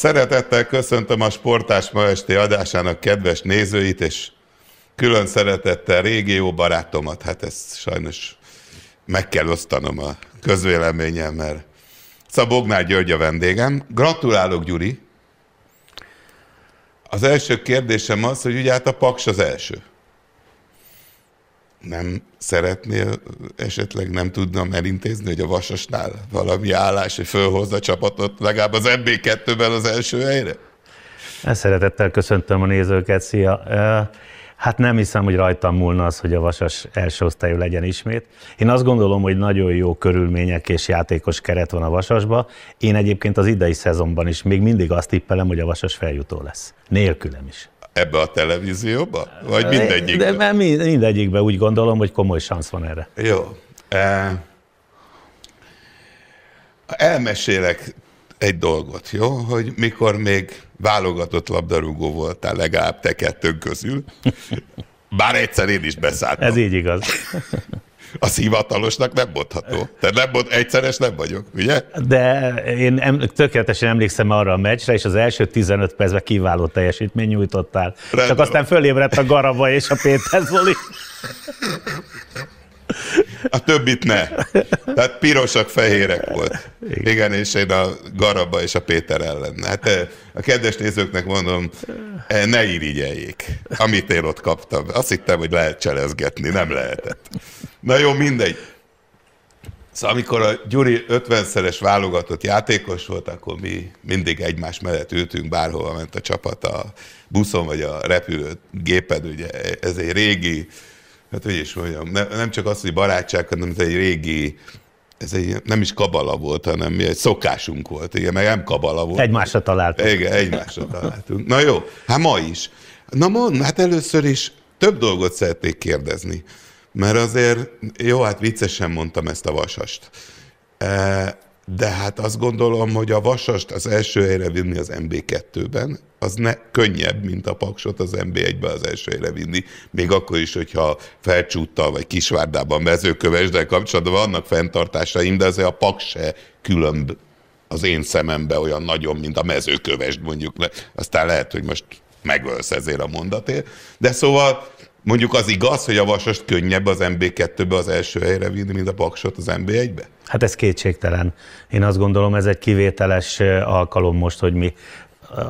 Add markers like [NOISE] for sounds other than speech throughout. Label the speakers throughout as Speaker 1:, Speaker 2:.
Speaker 1: Szeretettel köszöntöm a Sportás ma esti adásának kedves nézőit, és külön szeretettel régió barátomat. Hát ezt sajnos meg kell osztanom a közvéleményem, mert Szabognál György a vendégem. Gratulálok, Gyuri! Az első kérdésem az, hogy ugye hát a Paks az első nem szeretnél, esetleg nem tudnám elintézni, hogy a Vasasnál valami állás, hogy fölhozza a csapatot legalább az MB2-ben az első helyre?
Speaker 2: Szeretettel köszöntöm a nézőket, szia! Hát nem hiszem, hogy rajtam múlna az, hogy a Vasas első osztályú legyen ismét. Én azt gondolom, hogy nagyon jó körülmények és játékos keret van a Vasasba. Én egyébként az idei szezonban is még mindig azt tippelem, hogy a Vasas feljutó lesz.
Speaker 1: Nélkülem is. Ebbe a televízióba? Vagy mindegyikbe?
Speaker 2: De, de mindegyikbe úgy gondolom, hogy komoly szansz van erre. Jó. E,
Speaker 1: elmesélek egy dolgot, jó? Hogy mikor még válogatott labdarúgó voltál, legalább te kettőnk közül, [LAUGHS] bár egyszer én is beszálltam. Ez így igaz az hivatalosnak nem mondható. Tehát nem mond, egyszeres nem vagyok,
Speaker 2: ugye? De én em, tökéletesen emlékszem arra a meccsre, és az első 15 percben kiváló teljesítmény nyújtottál. Rendben. Csak aztán fölébredt a Garaba és a Péter Zoli. [LAUGHS]
Speaker 1: a többit ne. Tehát pirosak, fehérek volt. Igen, Igen és én a Garabba és a Péter ellen. Hát eh, a kedves nézőknek mondom, eh, ne irigyeljék, amit én ott kaptam. Azt hittem, hogy lehet cselezgetni, nem lehetett. Na jó, mindegy. Szóval amikor a Gyuri 50-szeres válogatott játékos volt, akkor mi mindig egymás mellett ültünk, bárhova ment a csapat a buszon vagy a repülőgépen, ugye ez egy régi Hát hogy is mondjam, ne, nem csak az, hogy barátság, hanem ez egy régi, ez egy, nem is kabala volt, hanem mi egy szokásunk volt, igen, meg nem kabala volt. Egymásra találtunk. Igen, egymásra találtunk. Na jó, hát ma is. Na mond, hát először is több dolgot szeretnék kérdezni, mert azért, jó, hát viccesen mondtam ezt a vasast. Eh, de hát azt gondolom, hogy a vasast az első helyre vinni az MB2-ben, az ne, könnyebb, mint a paksot az MB1-be az első helyre vinni, még akkor is, hogyha felcsúttal vagy Kisvárdában mezőkövesdel kapcsolatban vannak fenntartásaim, de azért a pak se különb az én szemembe olyan nagyon, mint a mezőkövesd mondjuk. Aztán lehet, hogy most megölsz ezért a mondatért. De szóval Mondjuk az igaz, hogy a vasast könnyebb az MB2-be az első helyre vinni, mint a paksot az MB1-be?
Speaker 2: Hát ez kétségtelen. Én azt gondolom, ez egy kivételes alkalom most, hogy mi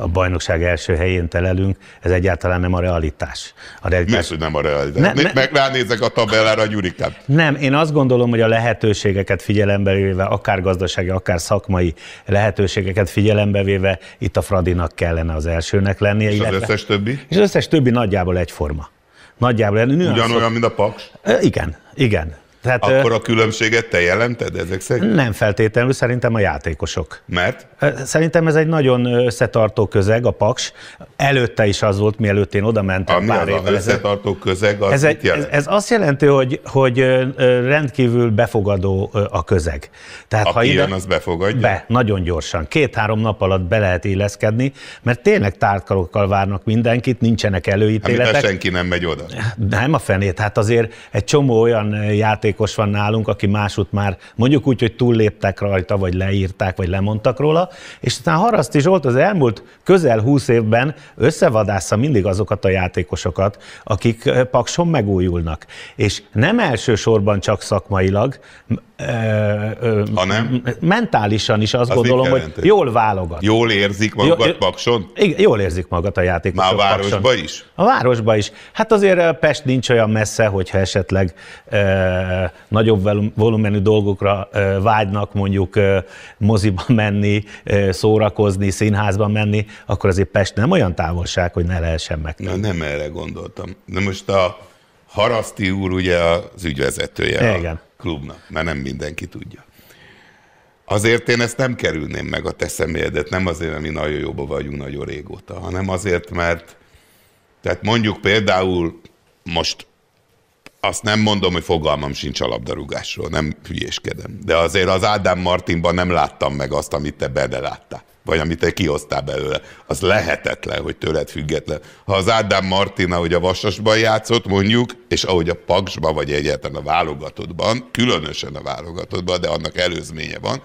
Speaker 2: a bajnokság első helyén telelünk, ez egyáltalán nem a realitás. A realitás... Miért, hogy nem a realitás? Ne, ne... Meg ránézek a tabellára, gyurikát. Nem, én azt gondolom, hogy a lehetőségeket figyelembe véve, akár gazdasági, akár szakmai lehetőségeket figyelembe véve, itt a Fradinak kellene az elsőnek lennie. És illetve... az összes többi? És az összes többi nagyjából egyforma. Nagyjából. Ugyanolyan, mint
Speaker 1: a paks? Igen,
Speaker 2: igen. Tehát, Akkor a
Speaker 1: különbséget te jelented ezek szerint?
Speaker 2: Nem feltétlenül, szerintem a játékosok. Mert? Szerintem ez egy nagyon összetartó közeg, a Paks. Előtte is az volt, mielőtt én oda mentem. Ami pár az, az
Speaker 1: összetartó közeg, az ez, egy,
Speaker 2: ez, ez azt jelenti, hogy, hogy rendkívül befogadó a közeg. Tehát, ha ilyen az
Speaker 1: befogadja? Be,
Speaker 2: nagyon gyorsan. Két-három nap alatt be lehet illeszkedni, mert tényleg tártkalokkal várnak mindenkit, nincsenek hát, előítéletek. Hát senki nem megy oda. Nem a fenét. Hát azért egy csomó olyan játék játékos van nálunk, aki másút már mondjuk úgy, hogy túlléptek rajta, vagy leírták, vagy lemondtak róla, és aztán Haraszti Zsolt az elmúlt közel 20 évben összevadásza mindig azokat a játékosokat, akik eh, Pakson megújulnak. És nem elsősorban csak szakmailag, ha nem? mentálisan is azt az gondolom, hogy jól válogat. Jól érzik magukat jól, Pakson? Igen, jól érzik magat a játékosok Már a városban Pakson. is? A városban is. Hát azért Pest nincs olyan messze, hogyha esetleg e, nagyobb volumenű dolgokra e, vágynak, mondjuk e, moziba [LAUGHS] menni, e, szórakozni, színházba menni, akkor azért Pest nem olyan távolság, hogy ne lehessen meg.
Speaker 1: Na, nem erre gondoltam. De most a Haraszti úr ugye az ügyvezetője. Igen. A klubnak, mert nem mindenki tudja. Azért én ezt nem kerülném meg a te személyedet, nem azért, mert mi nagyon jobban vagyunk nagyon régóta, hanem azért, mert tehát mondjuk például most azt nem mondom, hogy fogalmam sincs a labdarúgásról, nem hülyéskedem. De azért az Ádám Martinban nem láttam meg azt, amit te bedeláttál vagy amit te kihoztál belőle. Az lehetetlen, hogy tőled független. Ha az Ádám Martin, ahogy a Vasasban játszott, mondjuk, és ahogy a Paksban, vagy egyáltalán a válogatottban, különösen a válogatottban, de annak előzménye van,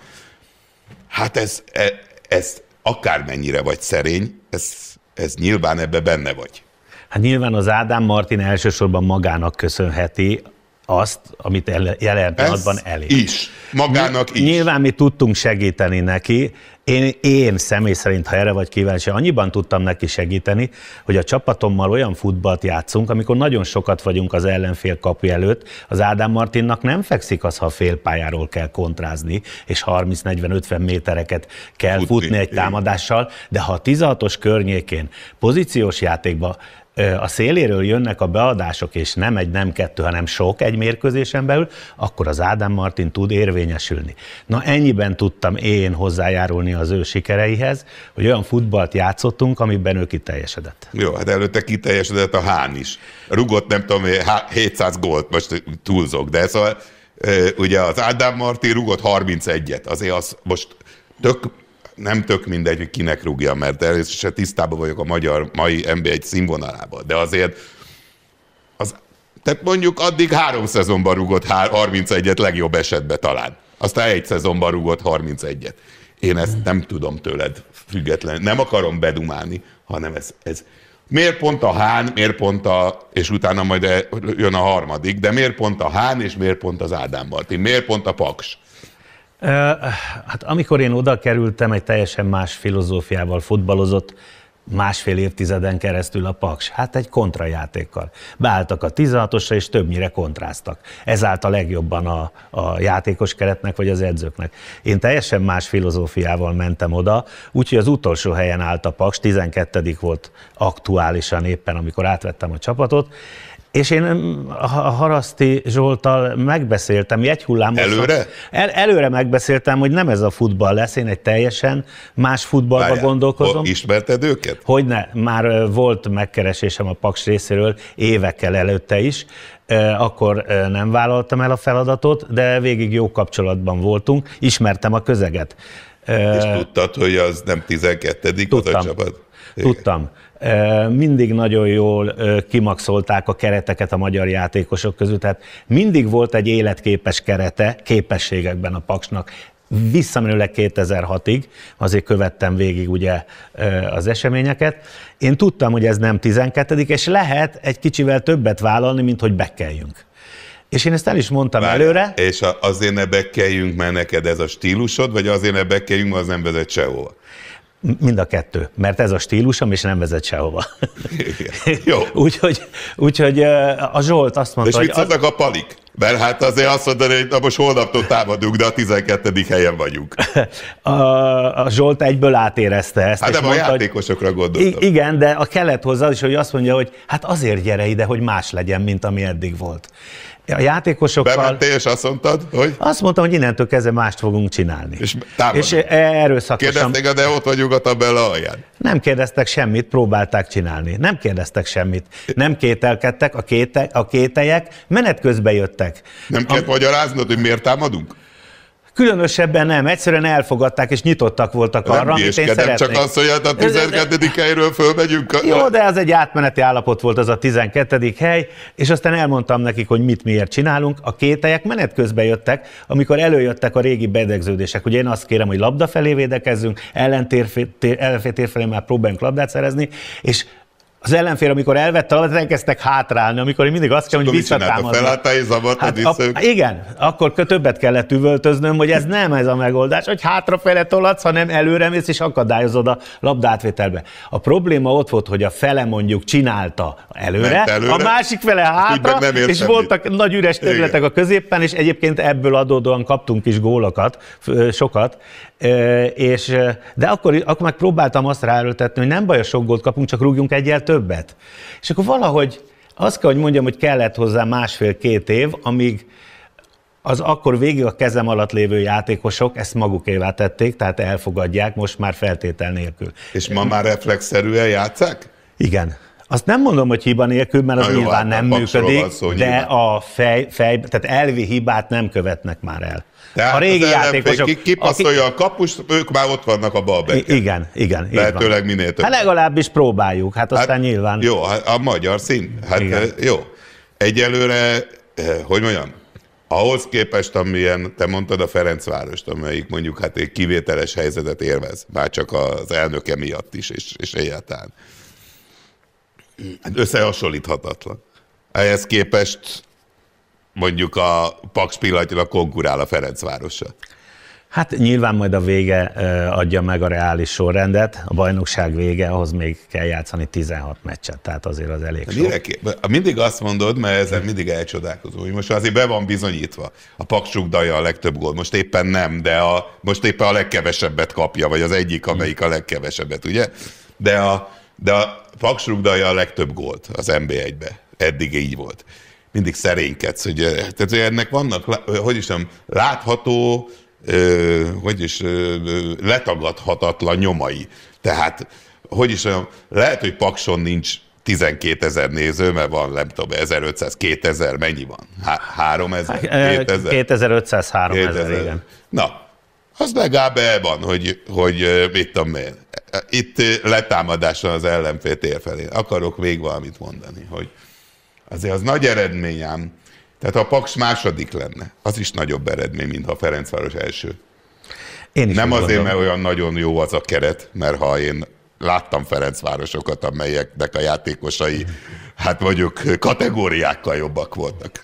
Speaker 1: hát ez, e, ez akármennyire vagy szerény, ez, ez nyilván ebbe
Speaker 2: benne vagy. Hát nyilván az Ádám Martin elsősorban magának köszönheti azt, amit jelen pillanatban elég. is. Magának is. Nyilván mi tudtunk segíteni neki. Én, én személy szerint, ha erre vagy kíváncsi, annyiban tudtam neki segíteni, hogy a csapatommal olyan futballt játszunk, amikor nagyon sokat vagyunk az ellenfél kapu előtt. Az Ádám Martinnak nem fekszik az, ha fél pályáról kell kontrázni, és 30-40-50 métereket kell futni, futni egy támadással, de ha a 16-os környékén pozíciós játékba a széléről jönnek a beadások, és nem egy, nem kettő, hanem sok egy mérkőzésen belül, akkor az Ádám Martin tud érvényesülni. Na ennyiben tudtam én hozzájárulni az ő sikereihez, hogy olyan futballt játszottunk, amiben ő kiteljesedett.
Speaker 1: Jó, hát előtte kiteljesedett a Hán is. Rugott nem tudom, 700 gólt, most túlzok, de szóval ugye az Ádám Martin rugott 31-et, azért az most tök nem tök mindegy, hogy kinek rúgja, mert először se tisztában vagyok a magyar mai NBA egy színvonalában, de azért az, tehát mondjuk addig három szezonban rúgott 31-et legjobb esetben talán. Aztán egy szezonban rúgott 31-et. Én ezt nem tudom tőled független, nem akarom bedumálni, hanem ez, ez, miért pont a Hán, miért pont a, és utána majd e- jön a harmadik, de miért pont a Hán, és miért pont az Ádám Martin, miért pont a Paks?
Speaker 2: Hát amikor én oda kerültem, egy teljesen más filozófiával futballozott másfél évtizeden keresztül a Paks. Hát egy kontrajátékkal. Beálltak a 16-osra, és többnyire kontráztak. Ez állt a legjobban a, a játékos keretnek, vagy az edzőknek. Én teljesen más filozófiával mentem oda, úgyhogy az utolsó helyen állt a Paks, 12 volt aktuálisan éppen, amikor átvettem a csapatot, és én hm, a Haraszti Zsoltal megbeszéltem, egy hullám. Előre? El, előre megbeszéltem, hogy nem ez a futball lesz, én egy teljesen más futballba Várjál, gondolkozom. Ismerted őket? Hogyne, már volt megkeresésem a Paks részéről évekkel előtte is, akkor nem vállaltam el a feladatot, de végig jó kapcsolatban voltunk, ismertem a közeget. És eh,
Speaker 1: tudtad, hogy az nem 12. Tudtam. az a csapat?
Speaker 2: Igen. Tudtam. Eh, mindig nagyon jól eh, kimaxolták a kereteket a magyar játékosok közül, tehát mindig volt egy életképes kerete képességekben a Paksnak visszamenőleg 2006-ig, azért követtem végig ugye az eseményeket. Én tudtam, hogy ez nem 12 és lehet egy kicsivel többet vállalni, mint hogy bekeljünk. És én ezt el is mondtam Várj, előre.
Speaker 1: És a, azért ne bekeljünk, mert neked ez a stílusod, vagy azért ne bekeljünk,
Speaker 2: mert az nem vezet sehova? Mind a kettő, mert ez a stílusom, és nem vezet sehova. Jó. [LAUGHS] úgyhogy, úgyhogy eh, a Zsolt azt mondta, és hogy...
Speaker 1: És az... a palik? Mert hát azért azt mondani, hogy na most holnaptól támadunk, de a 12. helyen vagyunk. [LAUGHS]
Speaker 2: A, a Zsolt egyből átérezte ezt. Hát nem mondta, a játékosokra hogy, Igen, de a kellett hozzá is, hogy azt mondja, hogy hát azért gyere ide, hogy más legyen, mint ami eddig volt. A játékosokkal... Bementél és azt mondtad, hogy? Azt mondtam, hogy innentől kezdve mást fogunk csinálni. És, támadni. és e-,
Speaker 1: erőszakosan... Kérdezték a Deót vagy a bele alján?
Speaker 2: Nem kérdeztek semmit, próbálták csinálni. Nem kérdeztek semmit. Nem kételkedtek, a, kéte, a kételyek menet közben jöttek. Nem
Speaker 1: a... magyaráznod, hogy miért támadunk?
Speaker 2: Különösebben nem, egyszerűen elfogadták, és nyitottak voltak nem arra, amit én szeretnék. csak azt, hogy hát a 12.
Speaker 1: helyről fölmegyünk.
Speaker 2: Jó, de ez egy átmeneti állapot volt az a 12. hely, és aztán elmondtam nekik, hogy mit miért csinálunk. A kételyek menet közben jöttek, amikor előjöttek a régi bedegződések. Ugye én azt kérem, hogy labda felé védekezzünk, ellentér ellenfél felé már próbáljunk labdát szerezni, és az ellenfél, amikor elvette alatt, elkezdtek hátrálni, amikor én mindig azt kell, hogy visszatámadni. hát, Igen, akkor többet kellett üvöltöznöm, hogy ez nem ez a megoldás, hogy hátrafele tolatsz, hanem előre mész és akadályozod a labdátvételbe. A probléma ott volt, hogy a fele mondjuk csinálta előre, előre a másik fele hátra, nem és voltak mit. nagy üres területek igen. a középpen, és egyébként ebből adódóan kaptunk is gólokat, sokat, és, de akkor, akkor meg próbáltam azt ráerőltetni, hogy nem baj, a sok gólt kapunk, csak rúgjunk egyet többet. És akkor valahogy azt kell, hogy mondjam, hogy kellett hozzá másfél-két év, amíg az akkor végig a kezem alatt lévő játékosok ezt magukévá tették, tehát elfogadják most már feltétel nélkül. És ma már reflexzerűen játszák? Igen. Azt nem mondom, hogy hiba nélkül, mert az jó, nyilván hát nem működik, szó, de a fej, fej, tehát elvi hibát nem követnek már el. Tehát a régi játékosok. Ki, kipasszolja
Speaker 1: aki, a kapust, ők már ott vannak a I- Igen, igen.
Speaker 2: Lehetőleg minél több. Hát legalábbis próbáljuk, hát aztán hát,
Speaker 1: nyilván. Jó, a magyar szín. Hát igen. Eh, jó. Egyelőre, eh, hogy mondjam, ahhoz képest, amilyen te mondtad a Ferencvárost, amelyik mondjuk hát egy kivételes helyzetet érvez, már csak az elnöke miatt is, és, és egyáltalán Hát összehasonlíthatatlan. Ehhez képest mondjuk a Pax pillanatilag konkurál a Ferencvárosa.
Speaker 2: Hát nyilván majd a vége adja meg a reális sorrendet, a bajnokság vége, ahhoz még kell játszani 16 meccset, tehát azért az elég
Speaker 1: sok. mindig azt mondod, mert ezen mindig elcsodálkozó, hogy most azért be van bizonyítva. A Paksuk daja a legtöbb gól, most éppen nem, de a, most éppen a legkevesebbet kapja, vagy az egyik, amelyik a legkevesebbet, ugye? De a, de a Paks rugdalja a legtöbb gólt az NB1-be. Eddig így volt. Mindig szerénykedsz. Hogy, tehát, hogy ennek vannak, hogy is nem, látható, hogy is letagadhatatlan nyomai. Tehát, hogy is mondjam, lehet, hogy Pakson nincs 12 ezer néző, mert van, nem tudom, 1500, 2000, mennyi van? Há- 3000? 2000?
Speaker 2: 2500, 3000, igen. Na, az legalább el
Speaker 1: van, hogy, hogy mit tudom én, itt eh, letámadásra az ellenfél tér felé. Akarok még valamit mondani, hogy azért az nagy eredményem, tehát ha Paks második lenne, az is nagyobb eredmény, mint ha Ferencváros első.
Speaker 2: Én is Nem azért, gondolom.
Speaker 1: mert olyan nagyon jó az a keret, mert ha én láttam Ferencvárosokat, amelyeknek a játékosai hát mondjuk kategóriákkal jobbak voltak.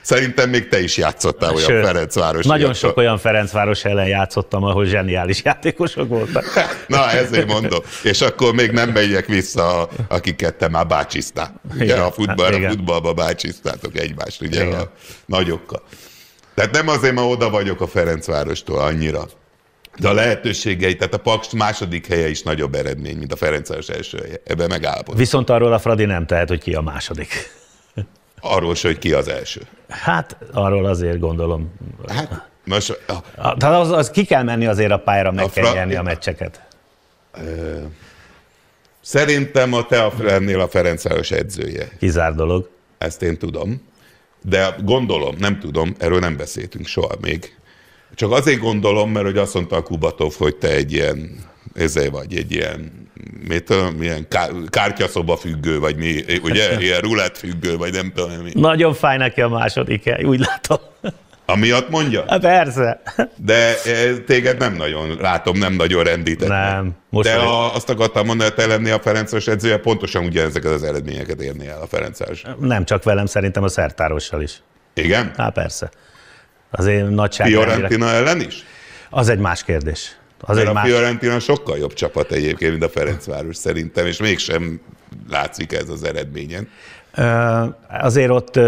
Speaker 1: Szerintem még te is játszottál Sőt, olyan Ferencváros. Nagyon miatt. sok
Speaker 2: olyan Ferencváros ellen játszottam, ahol zseniális játékosok voltak. [LAUGHS] Na, ezért mondom.
Speaker 1: És akkor még nem megyek vissza, akiket te már bácsisztál. Ugye igen, a, futball, hát, a futballba bácsisztátok egymást, ugye igen. a nagyokkal. Tehát nem azért, mert oda vagyok a Ferencvárostól annyira. De a lehetőségei, tehát a Paks második helye is nagyobb eredmény, mint a Ferencváros első helye. Ebben megállapod.
Speaker 2: Viszont arról a Fradi nem tehet, hogy ki a második. [LAUGHS]
Speaker 1: Arról se, hogy ki az első.
Speaker 2: Hát arról azért gondolom. Hát, most, a, tehát az, az ki kell menni azért a pályára, meg a kell fra... a meccseket. szerintem a te a
Speaker 1: lennél a Ferencváros edzője. Kizár dolog. Ezt én tudom. De gondolom, nem tudom, erről nem beszéltünk soha még. Csak azért gondolom, mert hogy azt mondta a Kubatov, hogy te egy ilyen ezé vagy, egy ilyen mit tudom, ilyen kártyaszoba függő, vagy mi, ugye, hát, ilyen rulett függő, vagy nem tudom
Speaker 2: mi. Nagyon fáj neki a második, úgy látom.
Speaker 1: Amiatt mondja? Hát persze. De e, téged nem nagyon, látom, nem nagyon rendített. Nem. Most De a, azt akartam mondani, hogy te lennél a Ferences edzője, pontosan ugyanezeket az eredményeket érni el a Ferences.
Speaker 2: Nem csak velem, szerintem a szertárossal is. Igen? Hát persze. Az én nagyságrendire. Fiorentina ellen is? Az egy más kérdés. Az egy a más...
Speaker 1: Fiorentina sokkal jobb csapat egyébként, mint a Ferencváros szerintem, és mégsem látszik ez az eredményen.
Speaker 2: Azért ott,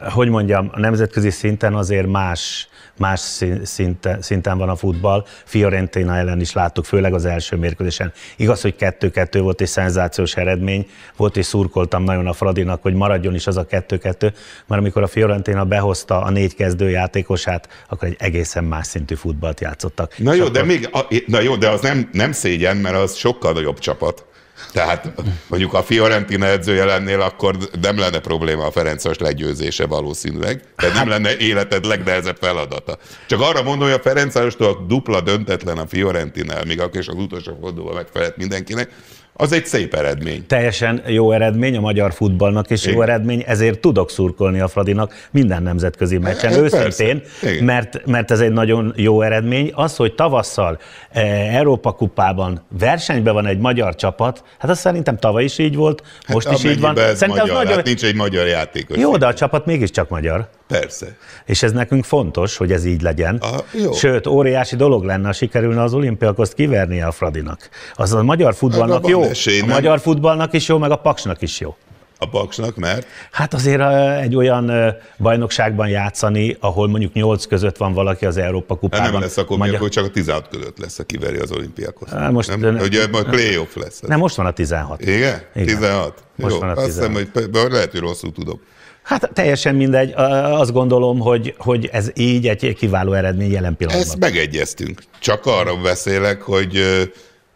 Speaker 2: hogy mondjam, a nemzetközi szinten azért más, más szinten, szinten van a futball. Fiorentina ellen is láttuk, főleg az első mérkőzésen. Igaz, hogy 2-2 volt és szenzációs eredmény, volt és szurkoltam nagyon a Fradinak, hogy maradjon is az a 2-2, mert amikor a Fiorentina behozta a négy kezdő játékosát, akkor egy egészen más szintű futballt játszottak. Na jó, akkor... de még,
Speaker 1: a, na jó, de az nem, nem szégyen, mert az sokkal nagyobb csapat. Tehát mondjuk a Fiorentina edzője lennél, akkor nem lenne probléma a Ferencvas legyőzése valószínűleg. de nem hát- lenne életed legnehezebb feladata. Csak arra mondom, hogy a Ferencvárostól dupla döntetlen a Fiorentinál, még akkor is az utolsó fordulóban megfelelt mindenkinek,
Speaker 2: az egy szép eredmény. Teljesen jó eredmény a magyar futballnak, és Igen. jó eredmény, ezért tudok szurkolni a Fradinak minden nemzetközi meccsen, eh, eh, Igen, őszintén, mert, mert ez egy nagyon jó eredmény. Az, hogy tavasszal eh, Európa kupában versenyben van egy magyar csapat, hát az szerintem tavaly is így volt, most hát is így van. Ez szerintem magyar, nagyon... hát nincs egy magyar játékos. Jó, de a csapat mégiscsak magyar. Persze. És ez nekünk fontos, hogy ez így legyen. Aha, jó. Sőt, óriási dolog lenne, ha sikerülne az olimpiakoszt kivernie a Fradinak. Az a magyar futballnak jó, esély, a magyar futballnak is jó, meg a paksnak is jó. A Paksnak, mert? Hát azért egy olyan bajnokságban játszani, ahol mondjuk 8 között van valaki az Európa hát kupában. nem lesz akkor, Magyar... hogy
Speaker 1: csak a 16 között lesz, a kiveri az olimpiakhoz. Hát most nem, ne... Ugye majd playoff lesz. Nem, most
Speaker 2: van a 16. Igen? Igen.
Speaker 1: 16. Most Jó, van a 16. Azt hiszem, hogy lehet, hogy rosszul tudom.
Speaker 2: Hát teljesen mindegy. Azt gondolom, hogy, hogy ez így egy kiváló eredmény jelen pillanatban.
Speaker 1: Ezt megegyeztünk. Csak arra beszélek, hogy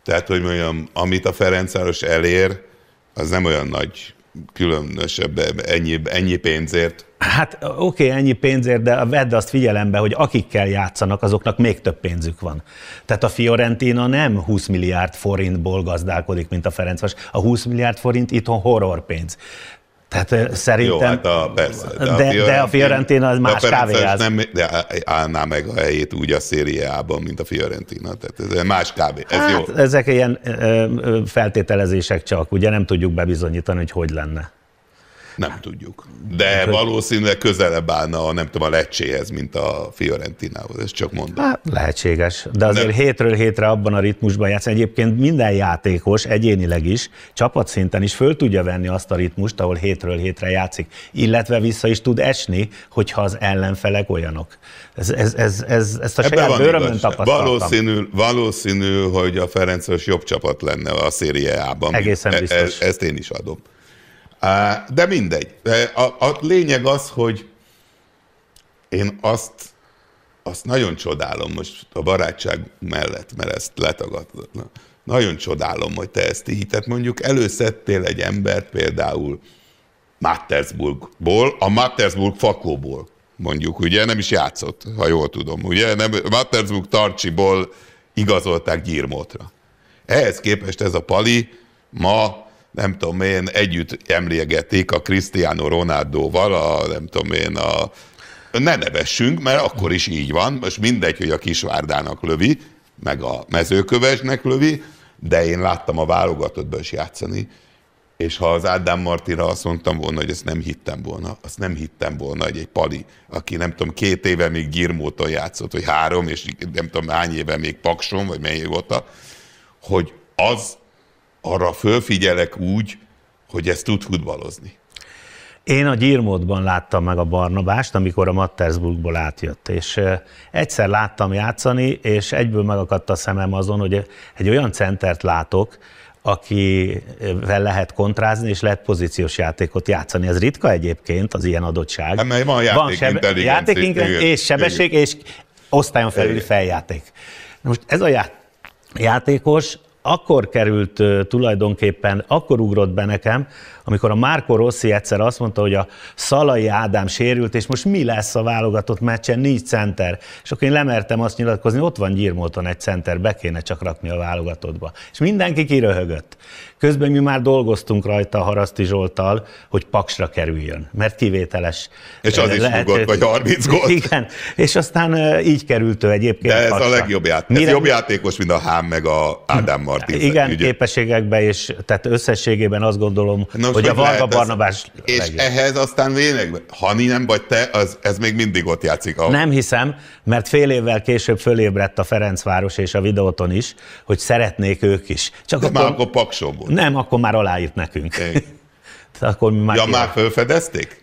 Speaker 1: tehát, hogy mondjam, amit a Ferencváros elér, az nem olyan nagy különösebb ennyi, ennyi pénzért.
Speaker 2: Hát oké, okay, ennyi pénzért, de vedd azt figyelembe, hogy akikkel játszanak, azoknak még több pénzük van. Tehát a Fiorentina nem 20 milliárd forintból gazdálkodik, mint a Ferencváros. A 20 milliárd forint itthon horror pénz. Tehát szerintem... Jó, hát a,
Speaker 1: persze. De, de, a Fiorentina az más kávéház. nem de állná meg a helyét úgy a szériában, mint a Fiorentina. Tehát ez más kávé. Ez
Speaker 2: hát, jó. Ezek ilyen ö, feltételezések csak, ugye nem tudjuk bebizonyítani, hogy hogy lenne. Nem tudjuk.
Speaker 1: De hát, valószínűleg közelebb állna a, nem tudom, a Lecséhez, mint a Fiorentinához, ezt csak mondom. Hát, lehetséges.
Speaker 2: De azért nem. hétről hétre abban a ritmusban játszani. Egyébként minden játékos egyénileg is, csapatszinten is föl tudja venni azt a ritmust, ahol hétről hétre játszik. Illetve vissza is tud esni, hogyha az ellenfelek olyanok. Ez, ez, ez, ez, ezt a Ebbe saját bőrömön tapasztaltam. Valószínű,
Speaker 1: valószínű, hogy a Ferencváros jobb csapat lenne a szériában. Egészen e- biztos. E, ezt én is adom. De mindegy. A, a lényeg az, hogy én azt, azt nagyon csodálom most a barátság mellett, mert ezt letagadhatatlan. Nagyon csodálom, hogy te ezt így, tehát mondjuk előszedtél egy embert például Mattersburgból, a Mattersburg fakóból, mondjuk, ugye nem is játszott, ha jól tudom, ugye? Nem, Mattersburg Tarcsiból igazolták gyírmótra. Ehhez képest ez a Pali ma nem tudom én, együtt emlégetik a Cristiano Ronaldo-val, a, nem tudom én, a, ne nevessünk, mert akkor is így van, most mindegy, hogy a Kisvárdának lövi, meg a mezőkövesnek lövi, de én láttam a válogatottban is játszani, és ha az Ádám Martira azt mondtam volna, hogy ezt nem hittem volna, azt nem hittem volna, hogy egy Pali, aki nem tudom, két éve még Girmóton játszott, vagy három, és nem tudom hány éve még Pakson, vagy mennyi óta, hogy az arra fölfigyelek úgy, hogy ezt
Speaker 2: tud futballozni. Én a Gyirmótban láttam meg a Barnabást, amikor a Mattersburgból átjött, és egyszer láttam játszani, és egyből megakadt a szemem azon, hogy egy olyan centert látok, akivel lehet kontrázni, és lehet pozíciós játékot játszani. Ez ritka egyébként, az ilyen adottság. Hát, mert van játék, van sebe- játék igen, és sebesség, igen. és osztályon felüli feljáték. Na most ez a játékos akkor került tulajdonképpen, akkor ugrott be nekem, amikor a Márko Rossi egyszer azt mondta, hogy a Szalai Ádám sérült, és most mi lesz a válogatott meccsen, nincs center. És akkor én lemertem azt nyilatkozni, ott van Gyirmóton egy center, be kéne csak rakni a válogatottba. És mindenki kiröhögött. Közben mi már dolgoztunk rajta a Haraszti Zsoltal, hogy paksra kerüljön, mert kivételes. És az eh, is lehet, rugott, vagy 30 gólt. [LAUGHS] Igen, és aztán eh, így került ő egyébként. De ez paksra. a legjobb játék. Mire... Ez jobb játékos, mint
Speaker 1: a Hám meg a Ádám Martin. Igen, ügye.
Speaker 2: képességekben, és tehát összességében azt gondolom, Na, hogy hogy, hogy a Varga Barnabás... Ez,
Speaker 1: és ehhez aztán vélek, ha nem vagy te, az, ez még mindig ott játszik. Ahol. Nem
Speaker 2: hiszem, mert fél évvel később fölébredt a Ferencváros és a videóton is, hogy szeretnék ők is. Csak De akkor, már akkor paksom volt. Nem, akkor már aláírt nekünk. Igen akkor már ja, már felfedezték?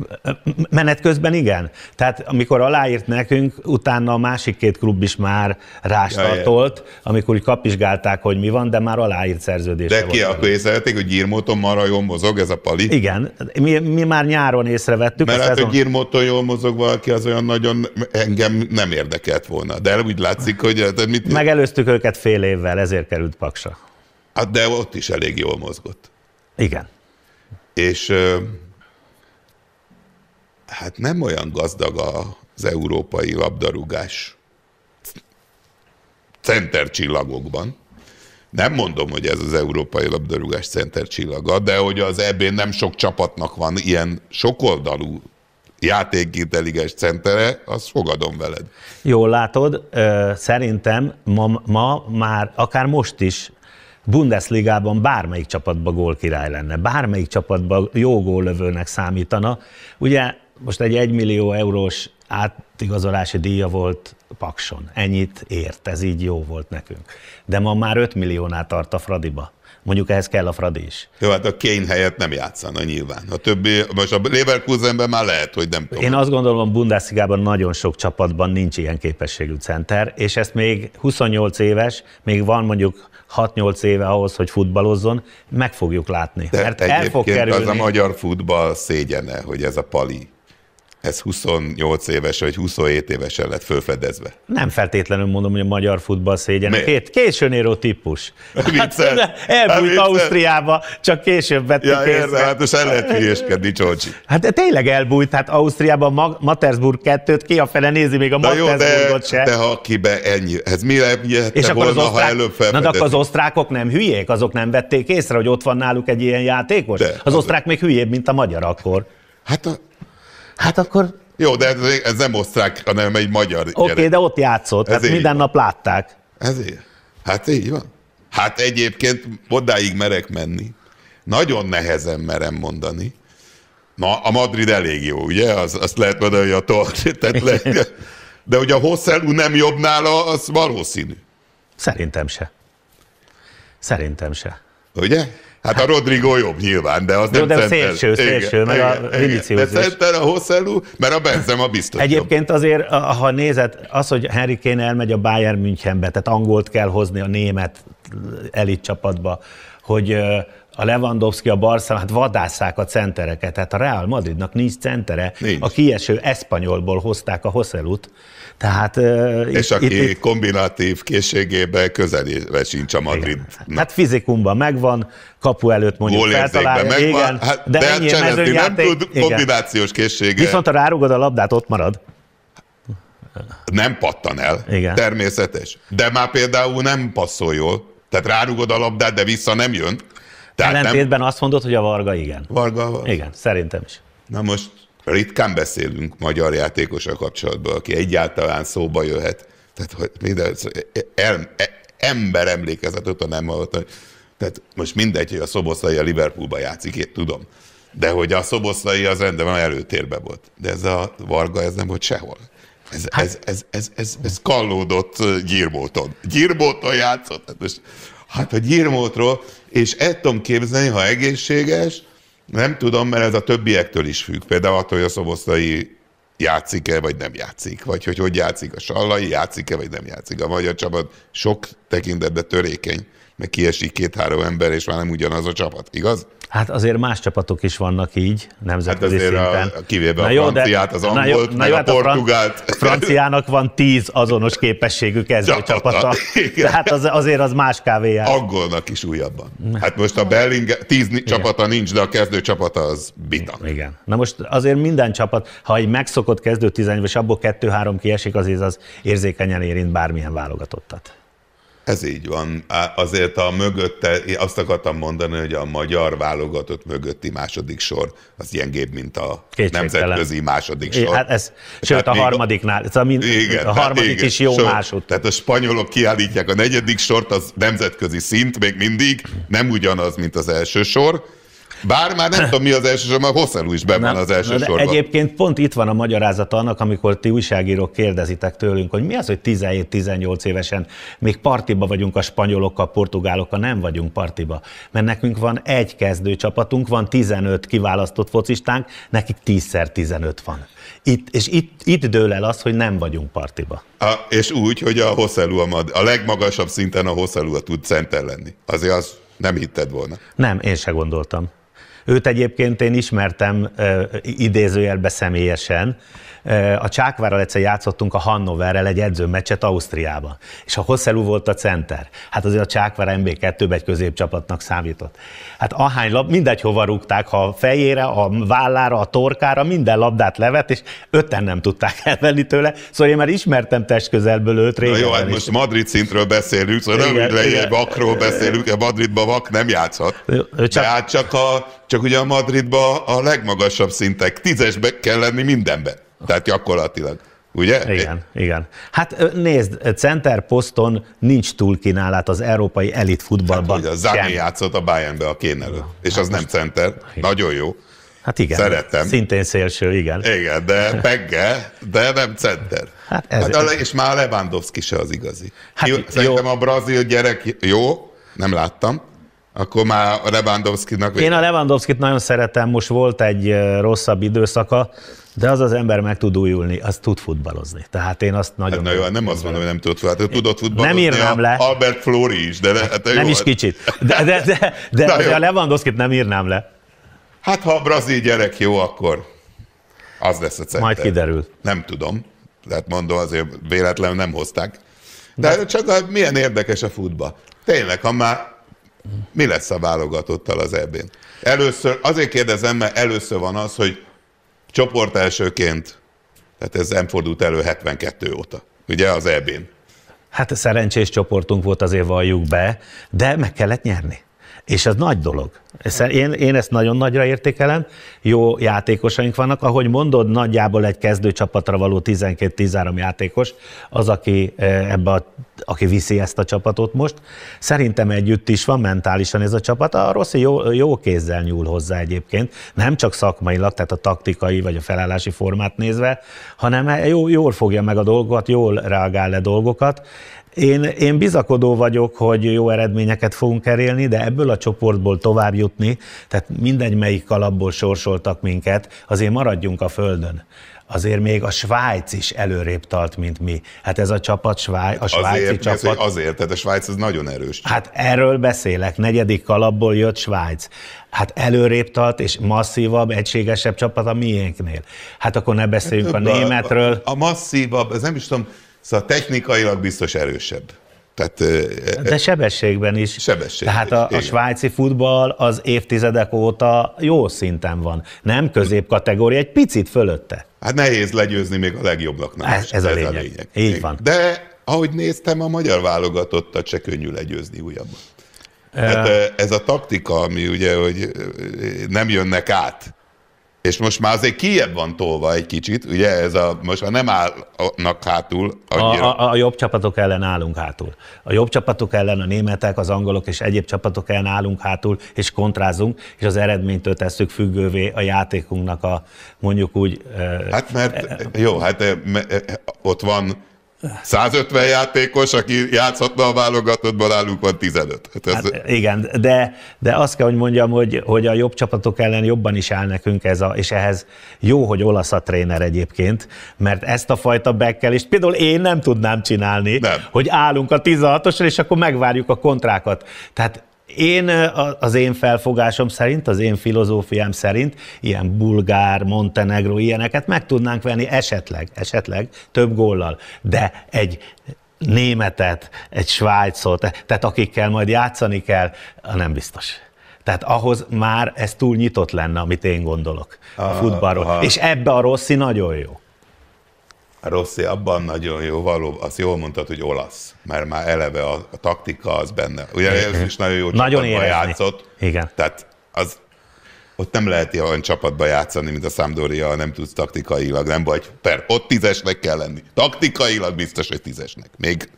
Speaker 2: Menet közben igen. Tehát amikor aláírt nekünk, utána a másik két klub is már rástartolt, ja, amikor úgy kapizsgálták, hogy mi van, de már aláírt szerződés. De ki,
Speaker 1: akkor észrevették, hogy gyírmóton marha jól mozog ez
Speaker 2: a pali? Igen, mi, mi már nyáron észrevettük. Mert hát, hogy
Speaker 1: gyírmóton jól mozog valaki, az olyan nagyon engem nem érdekelt volna. De úgy látszik, hogy... Hát, mit... Megelőztük őket fél évvel, ezért került Paksa. Hát de ott is elég jól mozgott. Igen. És hát nem olyan gazdag az európai labdarúgás centercsillagokban. Nem mondom, hogy ez az európai labdarúgás centercsillaga, de hogy az ebben nem sok csapatnak van ilyen sokoldalú játékintelligens centere,
Speaker 2: azt fogadom veled. Jól látod, szerintem ma, ma már, akár most is Bundesligában bármelyik csapatban gólkirály lenne, bármelyik csapatban jó góllövőnek számítana. Ugye most egy 1 millió eurós átigazolási díja volt Pakson. Ennyit ért, ez így jó volt nekünk. De ma már 5 milliónál tart a Fradiba. Mondjuk ehhez kell a Fradi is.
Speaker 1: Jó, hát a Kane helyett nem játszana nyilván. A többi, most a Leverkusenben már lehet, hogy nem tudom.
Speaker 2: Én azt gondolom, Bundesligában nagyon sok csapatban nincs ilyen képességű center, és ezt még 28 éves, még van mondjuk 6-8 éve ahhoz, hogy futballozzon, meg fogjuk látni. De mert el fog kerülni. az a magyar
Speaker 1: futball szégyene, hogy ez a pali ez 28 éves vagy 27 évesen lett fölfedezve.
Speaker 2: Nem feltétlenül mondom, hogy a magyar futball szégyen. Két, későn érő típus. [LAUGHS] Hát, elbújt hát Viccel. Ausztriába, csak később vették ja, észre. Hát most el lehet hülyéskedni, Csocsi. Hát de tényleg elbújt, hát Ausztriában Ma- Matersburg 2-t, ki a fele nézi még a Matersburgot
Speaker 1: se. De ha kibe ennyi, ez mire És akkor volna, az osztrák, ha előbb felfedezték. Na de
Speaker 2: akkor az osztrákok nem hülyék, azok nem vették észre, hogy ott van náluk egy ilyen játékos? De, az, az osztrák az... még hülyébb, mint a magyar akkor. Hát a, Hát akkor... Jó, de ez, ez nem osztrák, hanem egy magyar Oké, okay, de ott játszott, tehát minden van. nap látták. Ezért. Hát így van.
Speaker 1: Hát egyébként odáig merek menni. Nagyon nehezen merem mondani. Na, a Madrid elég jó, ugye? Az, azt lehet mondani, hogy a tort, [LAUGHS] lehet, De hogy a Hosszelú nem jobb nála, az valószínű. Szerintem se. Szerintem se. Ugye? Hát a Rodrigo jobb nyilván, de az jó, nem de center. szélső, szélső, meg a Vinicius De szerintem a Hosszellú, mert a Benzema biztos Egyébként
Speaker 2: jobb. azért, ha nézed, az, hogy Harry Kane elmegy a Bayern Münchenbe, tehát angolt kell hozni a német elit csapatba, hogy, a Lewandowski, a Barca, hát vadászák a centereket. Tehát a Real Madridnak nincs centere. Nincs. A kieső Espanyolból hozták a Hoszelut. Tehát, uh, és itt, aki itt,
Speaker 1: kombinatív készségében közelére sincs a Madrid.
Speaker 2: Igen. Hát fizikumban megvan, kapu előtt mondjuk feltalálja, megvan, igen, hát, de, de ennyi nem tud kombinációs
Speaker 1: készsége. Viszont ha
Speaker 2: rárugod a labdát, ott marad
Speaker 1: nem pattan el, Igen. természetes. De már például nem passzol jól, tehát rárugod a labdát, de vissza nem jön. Tehát Ellentétben
Speaker 2: nem... azt mondod, hogy a Varga igen. Varga van. Igen, szerintem is.
Speaker 1: Na most ritkán beszélünk magyar játékosra kapcsolatban, aki egyáltalán szóba jöhet. Tehát, hogy minden, el, ember emlékezett, ott nem volt. Tehát most mindegy, hogy a szoboszlai a Liverpoolba játszik, én tudom. De hogy a szoboszlai az rendben van, előtérbe volt. De ez a Varga, ez nem volt sehol. Ez, hát... ez, ez, ez, ez, ez kallódott gyírbóton. Gyírbóton játszott. Hát most, hát a Gyirmótról és el tudom képzelni, ha egészséges, nem tudom, mert ez a többiektől is függ. Például attól, hogy a szobosztai játszik-e, vagy nem játszik, vagy hogy hogy játszik a Sallai, játszik-e, vagy nem játszik. A magyar csapat sok tekintetben törékeny meg kiesik két-három ember, és már nem ugyanaz a csapat, igaz?
Speaker 2: Hát azért más csapatok is vannak így, nemzetközi hát azért szinten. A, kivéve na a franciát, az angolt, na jó, meg na jó, a hát portugált. A franciának van tíz azonos képességű kezdőcsapata. Tehát az, azért
Speaker 1: az más kávéjá. Angolnak is újabban. Hát most a Belling tíz Igen. csapata nincs, de a kezdő csapata az bita. Igen.
Speaker 2: Na most azért minden csapat, ha egy megszokott kezdő tizenyves, abból kettő-három kiesik, azért az érzékenyen érint bármilyen válogatottat.
Speaker 1: Ez így van. Azért a mögötte, én azt akartam mondani, hogy a magyar válogatott mögötti második sor az gyengébb, mint a nemzetközi második sor. Hát ez, sőt, tehát a
Speaker 2: harmadiknál. A, min, igen, a harmadik igen, is jó sőt, másod.
Speaker 1: Tehát a spanyolok kiállítják a negyedik sort, az nemzetközi szint még mindig, nem ugyanaz, mint az első sor, bár már nem tudom, mi az elsősorban, a Hosszú is benn van az elsősorban.
Speaker 2: Egyébként pont itt van a magyarázata annak, amikor ti újságírók kérdezitek tőlünk, hogy mi az, hogy 17-18 évesen még partiba vagyunk a spanyolokkal, portugálokkal, nem vagyunk partiba. Mert nekünk van egy kezdő csapatunk, van 15 kiválasztott focistánk, nekik 10x15 van. Itt, és itt, itt dől el az, hogy nem vagyunk partiba.
Speaker 1: A, és úgy, hogy a Hosszú a, a legmagasabb szinten a Hosszú tud center lenni. Azért az nem hitted volna.
Speaker 2: Nem, én se gondoltam. Őt egyébként én ismertem idézőjelbe személyesen, Eh, a Csákvárral egyszer játszottunk a Hannoverrel egy edzőmeccset Ausztriában, és a Hosszelú volt a center. Hát azért a Csákvár MB2 egy középcsapatnak számított. Hát ahány lab, mindegy hova rúgták, ha a fejére, a vállára, a torkára, minden labdát levet, és öten nem tudták elvenni tőle, szóval én már ismertem test közelből őt régen. Na jó, hát most
Speaker 1: Madrid szintről beszélünk, szóval igen, nem úgy vakról beszélünk, a Madridban vak nem játszhat. Csak... De hát csak, a, csak ugye a Madridban a legmagasabb szintek, tízesbe kell lenni mindenben. Tehát gyakorlatilag. Ugye? Igen,
Speaker 2: igen. Hát nézd, center poszton nincs túl kínálat az európai elit futballban. Hát, ugye, a
Speaker 1: játszott a Bayernbe a kén előtt, és hát az nem center, igen. nagyon jó. Hát igen. Szeretem. Szintén szélső, igen. Igen, de pegge, de nem center. Hát ez, hát, ez... És már Lewandowski se az igazi. Hát, Szerintem jó. a brazil gyerek jó, nem láttam, akkor már a Lewandowski-nak...
Speaker 2: Én a lewandowski nagyon szeretem, most volt egy rosszabb időszaka, de az az ember meg tud újulni, az tud futballozni. Tehát én azt nagyon... Hát, na jó,
Speaker 1: hát nem azt mondom, hogy nem tud futballozni. Hát Tudod futballozni nem írnám le. Albert Flori is, de... Hát, jó. nem is kicsit. De, de, de, de, de, [LAUGHS] de a lewandowski nem írnám le. Hát ha a brazil gyerek jó, akkor az lesz a center. Majd kiderül. Nem tudom. Tehát mondom, azért véletlenül nem hozták. De, de... csak a, milyen érdekes a futball. Tényleg, ha már mi lesz a válogatottal az ebén? Először, azért kérdezem, mert először van az, hogy csoport elsőként, tehát ez nem fordult elő 72 óta, ugye az ebén.
Speaker 2: Hát szerencsés csoportunk volt, azért valljuk be, de meg kellett nyerni. És ez nagy dolog. Én, én ezt nagyon nagyra értékelem, jó játékosaink vannak. Ahogy mondod, nagyjából egy kezdőcsapatra való 12-13 játékos az, aki, e, ebbe a, aki viszi ezt a csapatot most. Szerintem együtt is van mentálisan ez a csapat. A Rossi jó, jó kézzel nyúl hozzá egyébként, nem csak szakmailag, tehát a taktikai vagy a felállási formát nézve, hanem e, jó, jól fogja meg a dolgokat, jól reagál le dolgokat, én, én bizakodó vagyok, hogy jó eredményeket fogunk elérni, de ebből a csoportból tovább jutni, tehát mindegy, melyik alapból sorsoltak minket, azért maradjunk a földön azért még a Svájc is előrébb tart, mint mi. Hát ez a csapat, Sváj, a svájci azért, csapat... azért, tehát a Svájc az nagyon erős. Hát erről beszélek, negyedik kalapból jött Svájc. Hát előrébb tart, és masszívabb, egységesebb csapat a miénknél. Hát akkor ne beszéljünk hát, a, a németről. A, a masszívabb, ez nem is tudom, Szóval technikailag biztos erősebb. Tehát, De sebességben is. Sebességben. Tehát a, a svájci futball az évtizedek óta jó szinten van. Nem középkategória, egy picit fölötte. Hát nehéz legyőzni még a legjobbaknál.
Speaker 1: Ez, ez, a, lényeg. a lényeg. Így még. van. De ahogy néztem, a magyar válogatottat se könnyű legyőzni újabban. Hát ez a taktika, ami ugye, hogy nem jönnek át és most már azért kiebb van tolva egy kicsit, ugye ez a, most már nem
Speaker 2: állnak hátul. A, a, a jobb csapatok ellen állunk hátul. A jobb csapatok ellen a németek, az angolok és egyéb csapatok ellen állunk hátul, és kontrázunk, és az eredménytől tesszük függővé a játékunknak a mondjuk úgy... Hát mert, e, jó, hát e, e, ott van
Speaker 1: 150 játékos, aki játszhatna a válogatottban, állunk van
Speaker 2: 15. Hát ez... hát igen, de, de azt kell, hogy mondjam, hogy, hogy a jobb csapatok ellen jobban is áll nekünk ez a, és ehhez jó, hogy olasz a tréner egyébként, mert ezt a fajta bekkelést például én nem tudnám csinálni, nem. hogy állunk a 16-osra, és akkor megvárjuk a kontrákat. Tehát én, az én felfogásom szerint, az én filozófiám szerint ilyen bulgár, montenegró ilyeneket meg tudnánk venni esetleg, esetleg több góllal, de egy németet, egy svájcot, tehát akikkel majd játszani kell, nem biztos. Tehát ahhoz már ez túl nyitott lenne, amit én gondolok a, a futballról. És ebbe a Rossi nagyon jó. A
Speaker 1: Rossi abban nagyon jó, való, azt jól mondtad, hogy olasz, mert már eleve a, a taktika az benne. Ugye ez is nagyon jó nagyon játszott. Igen. Tehát az ott nem lehet olyan csapatba játszani, mint a Számdória, nem tudsz taktikailag, nem vagy per, ott tízesnek kell lenni. Taktikailag biztos, hogy tízesnek. Még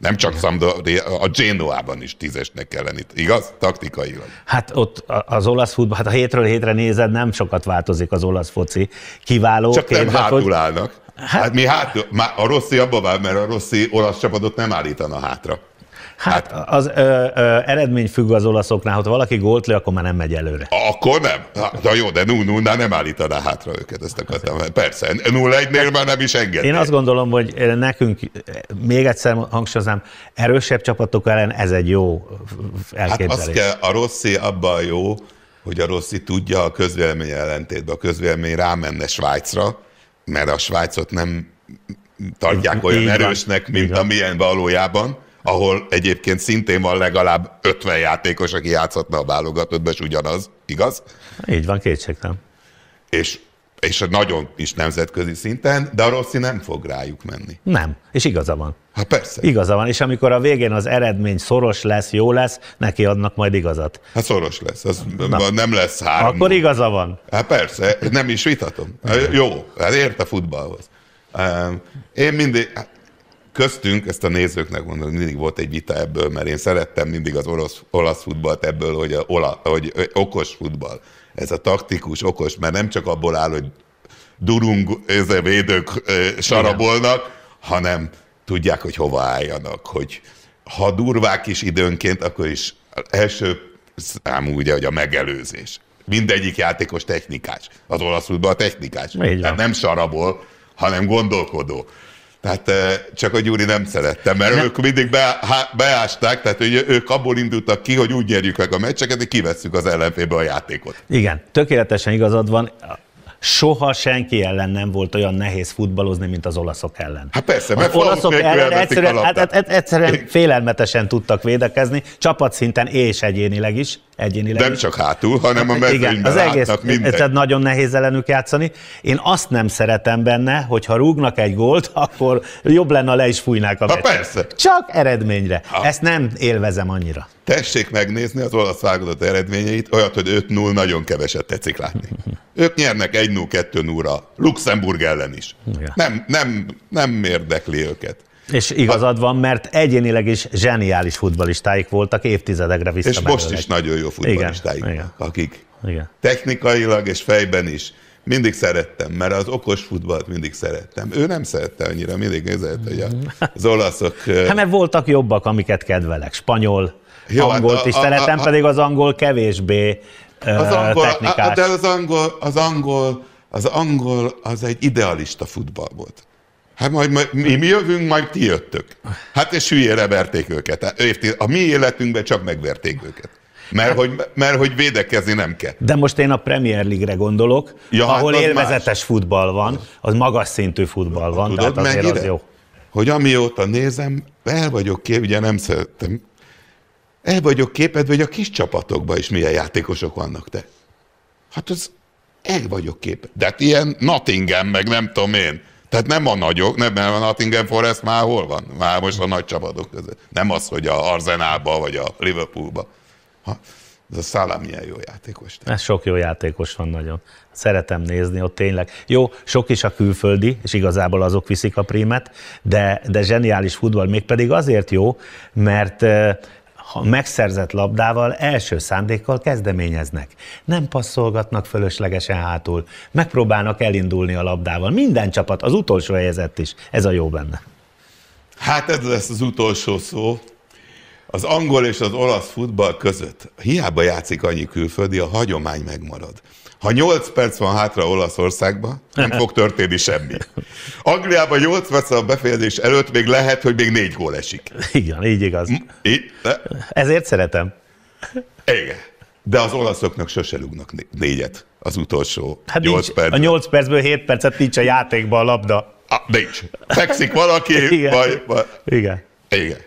Speaker 1: nem csak Sampdoria, a Genoa-ban is tízesnek kell lenni, igaz? Taktikailag.
Speaker 2: Hát ott az olasz futball, hát a hétről hétre nézed, nem sokat változik az olasz foci. Kiváló. Csak nem hátul hogy... állnak. Hát, hát mi
Speaker 1: hátul, a Rossi abba vár, mert a Rossi olasz csapatot nem állítana hátra.
Speaker 2: Hát, hát, az ö, ö, eredmény függ az olaszoknál, ha valaki gólt lő, akkor már nem megy előre. Akkor nem.
Speaker 1: Na jó, de 0 0 nem állítaná hátra őket, ezt akartam. Persze, 0-1-nél már nem is engedné. Én azt
Speaker 2: gondolom, hogy nekünk, még egyszer hangsúlyozom, erősebb csapatok ellen ez egy jó hát elképzelés. Hát
Speaker 1: azt kell, a Rossi abban jó, hogy a Rossi tudja a közvélemény ellentétben, a közvélemény rámenne Svájcra, mert a Svájcot nem tartják olyan erősnek, mint amilyen valójában ahol egyébként szintén van legalább 50 játékos, aki játszhatna a válogatottban, és ugyanaz, igaz? Így van, kétségtelen. És és nagyon is nemzetközi szinten, de a Rossi nem fog rájuk menni.
Speaker 2: Nem, és igaza van. Hát persze. Igaza van, és amikor a végén az eredmény szoros lesz, jó lesz, neki adnak majd igazat. Hát szoros lesz, az Na. nem lesz három. Akkor igaza
Speaker 1: van. Hát persze, nem is vitatom. jó, hát ért a futballhoz. Én mindig, köztünk, ezt a nézőknek mondom, mindig volt egy vita ebből, mert én szerettem mindig az orosz, olasz futballt ebből, hogy, a, ola, hogy, okos futball. Ez a taktikus, okos, mert nem csak abból áll, hogy durung ez a védők sarabolnak, Igen. hanem tudják, hogy hova álljanak, hogy ha durvák is időnként, akkor is első számú ugye, hogy a megelőzés. Mindegyik játékos technikás. Az olasz futball technikás. Tehát nem sarabol, hanem gondolkodó. Tehát csak a Gyuri nem szerette, mert nem. ők mindig be, há, beásták, tehát hogy ők abból indultak ki, hogy úgy nyerjük meg a meccseket, hogy kivesszük az ellenfélbe a játékot.
Speaker 2: Igen, tökéletesen igazad van. Soha senki ellen nem volt olyan nehéz futballozni, mint az olaszok ellen. Hát persze, mert az olaszok ellen egyszerűen, hát, hát, hát, egyszerűen félelmetesen tudtak védekezni, csapatszinten és egyénileg is egyénileg. Nem csak hátul, hanem a mezőnyben Igen, az egész, mindegy. Tehát nagyon nehéz ellenük játszani. Én azt nem szeretem benne, hogy ha rúgnak egy gólt, [LAUGHS] akkor jobb lenne, le is fújnák a ha, persze. Csak eredményre. Ha. Ezt nem élvezem annyira.
Speaker 1: Tessék megnézni az olasz válogatott eredményeit, olyat, hogy 5-0 nagyon keveset tetszik
Speaker 2: látni. [LAUGHS]
Speaker 1: Ők nyernek 1-0, 2-0-ra, Luxemburg ellen is. Ja. Nem, nem,
Speaker 2: nem érdekli őket. És igazad van, mert egyénileg is zseniális futbalistáik voltak évtizedekre vissza. És most is nagyon jó futbalistáik, igen, akik igen. technikailag
Speaker 1: és fejben is mindig szerettem, mert az okos futballt mindig szerettem. Ő nem szerette annyira, mindig nézett, hogy [LAUGHS] az olaszok... Hát
Speaker 2: mert voltak jobbak, amiket kedvelek. Spanyol, Jó, hát angolt is a, is szeretem, a, a, pedig az angol kevésbé az angol, technikás. A, de az
Speaker 1: angol, az angol, az angol az egy idealista futball volt. Hát majd, majd mi, mi jövünk, majd ti jöttök. Hát és hülyére verték őket. Hát, a mi életünkben csak megverték őket. Mert hogy, mert hogy védekezni nem kell.
Speaker 2: De most én a Premier League-re gondolok, ja, hát ahol hát élvezetes
Speaker 1: más. futball van, az magas szintű futball van, Tudod, tehát azért az jó. Hogy amióta nézem, el vagyok kép, ugye nem szerettem, el vagyok képedve, hogy a kis csapatokban is milyen játékosok vannak te. Hát az el vagyok képedve. De hát ilyen Nottingham, meg nem tudom én. Tehát nem a nagyok, nem, nem a Nottingham Forest már hol van? Már most a nagy csapatok között. Nem az, hogy a Arzenálba vagy a Liverpoolba. Ha, ez a Szálám milyen jó játékos.
Speaker 2: Ez sok jó játékos van nagyon. Szeretem nézni ott tényleg. Jó, sok is a külföldi, és igazából azok viszik a prímet, de, de zseniális futball, mégpedig azért jó, mert eh, ha megszerzett labdával első szándékkal kezdeményeznek. Nem passzolgatnak fölöslegesen hátul, megpróbálnak elindulni a labdával. Minden csapat, az utolsó helyezett is. Ez a jó benne.
Speaker 1: Hát ez lesz az utolsó szó. Az angol és az olasz futball között hiába játszik annyi külföldi, a hagyomány megmarad. Ha 8 perc van hátra Olaszországban, nem [LAUGHS] fog történni semmi. Angliában 8 perc a befejezés előtt még lehet, hogy még 4 gól esik. Igen, így igaz. I- Ezért szeretem. Igen. De az olaszoknak sose rúgnak négyet az utolsó hát 8 nincs, percben. A
Speaker 2: 8 percből 7 percet nincs a játékban a labda. A,
Speaker 1: nincs. Fekszik valaki, [LAUGHS] Igen. vagy... vagy... Igen. Igen.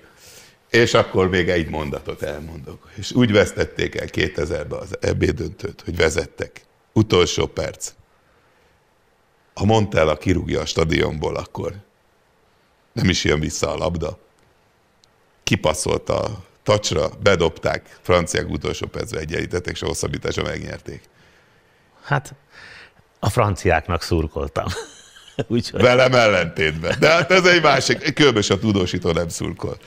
Speaker 1: És akkor még egy mondatot elmondok. És úgy vesztették el 2000-ben az EB döntőt, hogy vezettek utolsó perc. Ha mondtál, a kirúgja a stadionból, akkor nem is jön vissza a labda. Kipaszolt a tacsra, bedobták, franciák utolsó percre egyenlítettek, és a hosszabbításra megnyerték. Hát a
Speaker 2: franciáknak
Speaker 1: szurkoltam.
Speaker 2: [LAUGHS] Úgyhogy... Velem
Speaker 1: ellentétben. De hát ez egy másik, különböző a tudósító nem szurkol.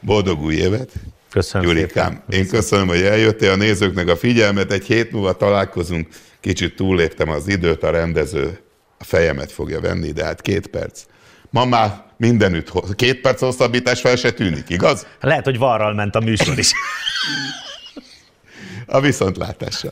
Speaker 1: Boldog új évet! Köszönöm Gyurikám, szépen. én köszönöm, hogy eljöttél a nézőknek a figyelmet. Egy hét múlva találkozunk. Kicsit túlléptem az időt, a rendező a fejemet fogja venni, de hát két perc. Ma már mindenütt két perc hosszabbítás fel se tűnik, igaz? Lehet, hogy varral ment a műsor is. [LAUGHS] a viszontlátásra.